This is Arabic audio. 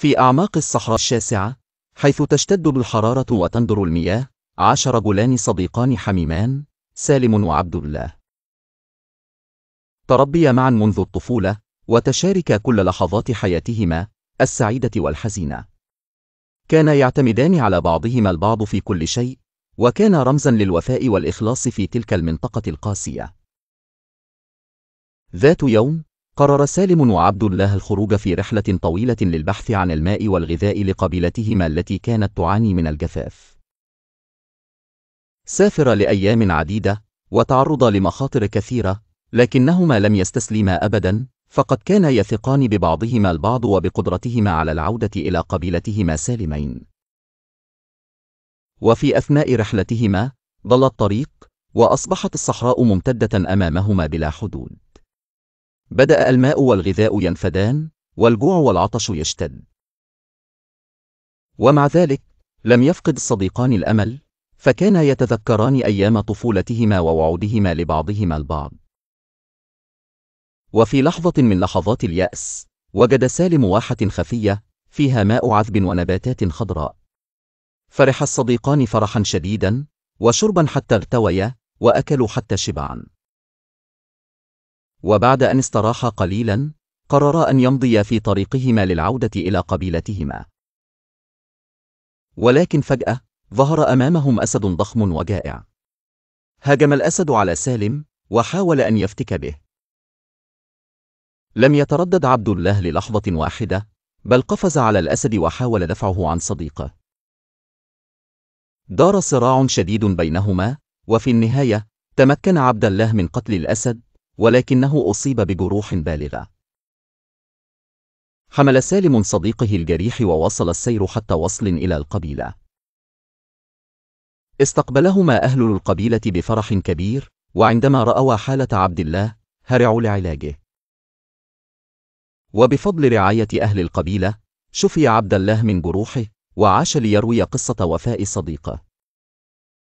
في أعماق الصحراء الشاسعة حيث تشتد الحرارة وتندر المياه عاش رجلان صديقان حميمان سالم وعبد الله تربيا معا منذ الطفولة وتشاركا كل لحظات حياتهما السعيدة والحزينة كانا يعتمدان على بعضهما البعض في كل شيء وكان رمزا للوفاء والإخلاص في تلك المنطقة القاسية ذات يوم قرر سالم وعبد الله الخروج في رحلة طويلة للبحث عن الماء والغذاء لقبيلتهما التي كانت تعاني من الجفاف. سافر لأيام عديدة، وتعرض لمخاطر كثيرة، لكنهما لم يستسلما أبداً، فقد كانا يثقان ببعضهما البعض وبقدرتهما على العودة إلى قبيلتهما سالمين. وفي أثناء رحلتهما، ضل الطريق، وأصبحت الصحراء ممتدة أمامهما بلا حدود. بدأ الماء والغذاء ينفدان والجوع والعطش يشتد ومع ذلك لم يفقد الصديقان الأمل فكانا يتذكران أيام طفولتهما ووعودهما لبعضهما البعض وفي لحظة من لحظات اليأس وجد سالم واحة خفية فيها ماء عذب ونباتات خضراء فرح الصديقان فرحا شديدا وشربا حتى ارتويا وأكلوا حتى شبعا وبعد أن استراح قليلا قررا أن يمضي في طريقهما للعودة إلى قبيلتهما ولكن فجأة ظهر أمامهم أسد ضخم وجائع هاجم الأسد على سالم وحاول أن يفتك به لم يتردد عبد الله للحظة واحدة بل قفز على الأسد وحاول دفعه عن صديقه دار صراع شديد بينهما وفي النهاية تمكن عبد الله من قتل الأسد ولكنه أصيب بجروح بالغة. حمل سالم صديقه الجريح وواصل السير حتى وصل إلى القبيلة. استقبلهما أهل القبيلة بفرح كبير، وعندما رأوا حالة عبد الله، هرعوا لعلاجه. وبفضل رعاية أهل القبيلة، شفي عبد الله من جروحه، وعاش ليروي قصة وفاء صديقه.